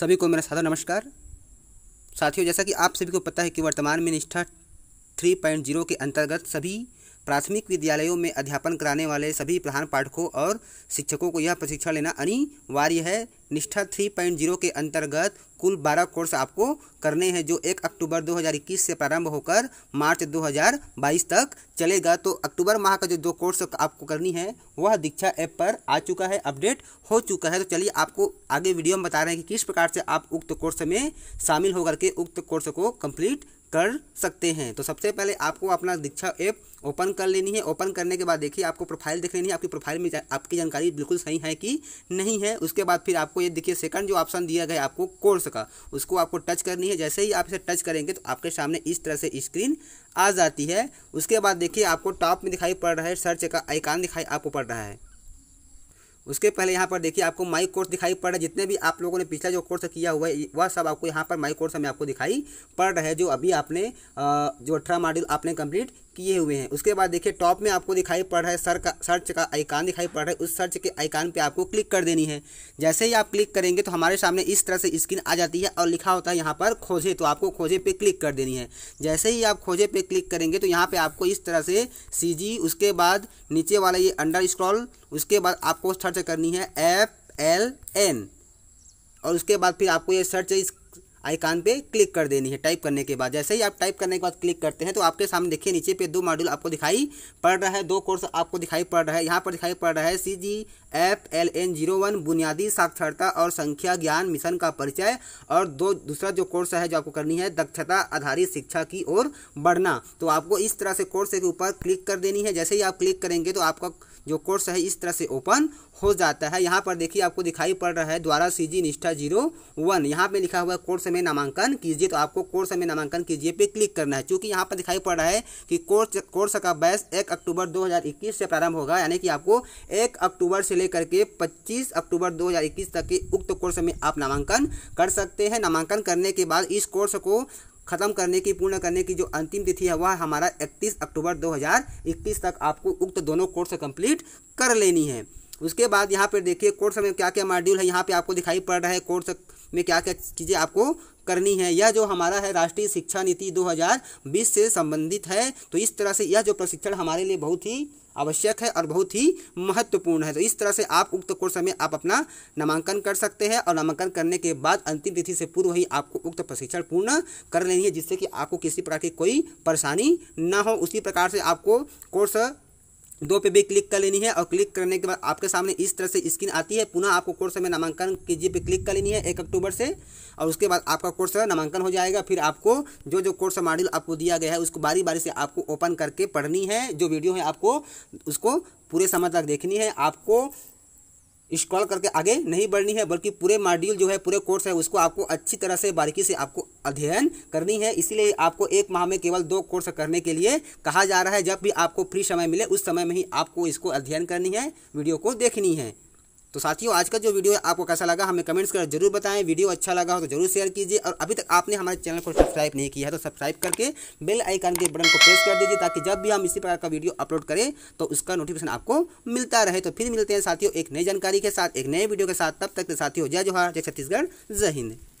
सभी को मेरा सादा नमस्कार साथियों जैसा कि आप सभी को पता है कि वर्तमान में निष्ठा 3.0 के अंतर्गत सभी प्राथमिक विद्यालयों में अध्यापन कराने वाले सभी प्रधान पाठकों और शिक्षकों को यह प्रशिक्षण लेना अनिवार्य है निष्ठा 3.0 के अंतर्गत कुल 12 कोर्स आपको करने हैं जो 1 अक्टूबर 2021 से प्रारंभ होकर मार्च 2022 तक चलेगा तो अक्टूबर माह का जो दो कोर्स आपको करनी है वह दीक्षा ऐप पर आ चुका है अपडेट हो चुका है तो चलिए आपको आगे वीडियो में बता रहे हैं कि किस प्रकार से आप उक्त कोर्स में शामिल होकर के उक्त कोर्स को कंप्लीट कर सकते हैं तो सबसे पहले आपको अपना दीक्षा ऐप ओपन कर लेनी है ओपन करने के बाद देखिए आपको प्रोफाइल देख लेनी है आपकी प्रोफाइल में आपकी जानकारी बिल्कुल सही है कि नहीं है उसके बाद फिर आपको ये देखिए सेकंड जो ऑप्शन दिया गया आपको कोर्स का उसको आपको टच करनी है जैसे ही आप इसे टच करेंगे तो आपके सामने इस तरह से स्क्रीन आ जाती है उसके बाद देखिए आपको टॉप में दिखाई पड़ रहा है सर्च का आइकान दिखाई आपको पड़ रहा है उसके पहले यहाँ पर देखिए आपको माई कोर्स दिखाई पड़ रहा है जितने भी आप लोगों ने पिछला जो कोर्स किया हुआ है वह सब आपको यहाँ पर माई कोर्स हमें आपको दिखाई पड़ रहा है जो अभी आपने जो अठारह मॉड्यूल आपने कंप्लीट किए हुए हैं उसके बाद देखिए टॉप में आपको दिखाई पड़ रहा है सर का सर्च का आइकान दिखाई पड़ रहा है उस सर्च के आइकान पे आपको क्लिक कर देनी है जैसे ही आप क्लिक करेंगे तो हमारे सामने इस तरह से स्क्रीन आ जाती है और लिखा होता है यहाँ पर खोजे तो आपको खोजे पे क्लिक कर देनी है जैसे ही आप खोजे पे क्लिक करेंगे तो यहाँ पर आपको इस तरह से सी उसके बाद नीचे वाला ये अंडर स्क्रॉल उसके बाद आपको सर्च करनी है एफ एल एन और उसके बाद फिर आपको ये सर्च इस आइकान पे क्लिक कर देनी है टाइप करने के बाद जैसे ही आप टाइप करने के बाद क्लिक करते हैं तो आपके सामने देखिए नीचे पे दो मॉड्यूल आपको दिखाई पड़ रहा है दो कोर्स आपको दिखाई पड़ रहा है यहाँ पर दिखाई पड़ रहा है C G F L N zero one बुनियादी साक्षरता और संख्या ज्ञान मिशन का परिचय और दो दूसरा जो कोर्स है जो आपको करनी है दक्षता आधारित शिक्षा की ओर बढ़ना तो आपको इस तरह से कोर्स के ऊपर क्लिक कर देनी है जैसे ही आप क्लिक करेंगे तो आपका जो कोर्स है इस तरह से ओपन हो जाता है यहाँ पर देखिए आपको दिखाई पड़ रहा है द्वारा सी जी निष्ठा जीरो वन यहाँ पर लिखा हुआ है कोर्स में नामांकन कीजिए तो आपको कोर्स में नामांकन कीजिए पे क्लिक करना है चूंकि यहाँ पर दिखाई पड़ रहा है कि कोर्स कोर्स का बैच एक अक्टूबर 2021 से प्रारंभ होगा यानी कि आपको एक अक्टूबर से लेकर के पच्चीस अक्टूबर 2021 तक के उक्त कोर्स में आप नामांकन कर सकते हैं नामांकन करने के बाद इस कोर्स को खत्म करने की पूर्ण करने की जो अंतिम तिथि है वह हमारा 31 अक्टूबर 2021 तक आपको उक्त दोनों कोर्स कंप्लीट कर लेनी है उसके बाद यहाँ पर देखिए कोर्स में क्या क्या मॉड्यूल है यहाँ पर आपको दिखाई पड़ रहा है कोर्स में क्या क्या चीज़ें आपको करनी है यह जो हमारा है राष्ट्रीय शिक्षा नीति 2020 से संबंधित है तो इस तरह से यह जो प्रशिक्षण हमारे लिए बहुत ही आवश्यक है और बहुत ही महत्वपूर्ण है तो इस तरह से आप उक्त कोर्स में आप अपना नामांकन कर सकते हैं और नामांकन करने के बाद अंतिम तिथि से पूर्व ही आपको उक्त प्रशिक्षण पूर्ण कर लेनी है जिससे कि आपको किसी प्रकार की कोई परेशानी ना हो उसी प्रकार से आपको कोर्स दो पे भी क्लिक कर लेनी है और क्लिक करने के बाद आपके सामने इस तरह से स्क्रीन आती है पुनः आपको कोर्स में नामांकन कीजिए पे क्लिक कर लेनी है एक अक्टूबर से और उसके बाद आपका कोर्स नामांकन हो जाएगा फिर आपको जो जो कोर्स मॉड्यूल आपको दिया गया है उसको बारी बारी से आपको ओपन करके पढ़नी है जो वीडियो है आपको उसको पूरे समय तक देखनी है आपको स्क्रॉल करके आगे नहीं बढ़नी है बल्कि पूरे मॉड्यूल जो है पूरे कोर्स है उसको आपको अच्छी तरह से बारीकी से आपको अध्ययन करनी है इसीलिए आपको एक माह में केवल दो कोर्स करने के लिए कहा जा रहा है जब भी आपको फ्री समय मिले उस समय में ही आपको इसको अध्ययन करनी है वीडियो को देखनी है तो साथियों आज का जो वीडियो है आपको कैसा लगा हमें कमेंट्स कर जरूर बताएं वीडियो अच्छा लगा हो तो जरूर शेयर कीजिए और अभी तक आपने हमारे चैनल को सब्सक्राइब नहीं किया है तो सब्सक्राइब करके बेल आइकन के बटन को प्रेस कर दीजिए ताकि जब भी हम इसी प्रकार का वीडियो अपलोड करें तो उसका नोटिफिकेशन आपको मिलता रहे तो फिर मिलते हैं साथियों एक नई जानकारी के साथ एक नए वीडियो के साथ तब तक साथियों जय जोहार जय छत्तीसगढ़ जय हिंद